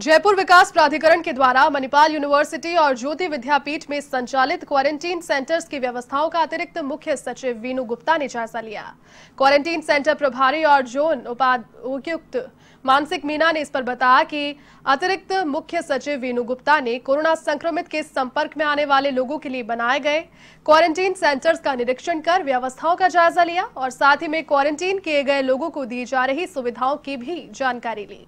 जयपुर विकास प्राधिकरण के द्वारा मणिपाल यूनिवर्सिटी और ज्योति विद्यापीठ में संचालित क्वारंटीन सेंटर्स की व्यवस्थाओं का अतिरिक्त मुख्य सचिव वीनु गुप्ता ने जायजा लिया क्वारंटीन सेंटर प्रभारी और जोन उपायुक्त मानसिक मीना ने इस पर बताया कि अतिरिक्त मुख्य सचिव वीनु गुप्ता ने कोरोना संक्रमित के संपर्क में आने वाले लोगों के लिए बनाए गए क्वारंटीन सेंटर्स का निरीक्षण कर व्यवस्थाओं का जायजा लिया और साथ ही में क्वारंटीन किए गए लोगों को दी जा रही सुविधाओं की भी जानकारी ली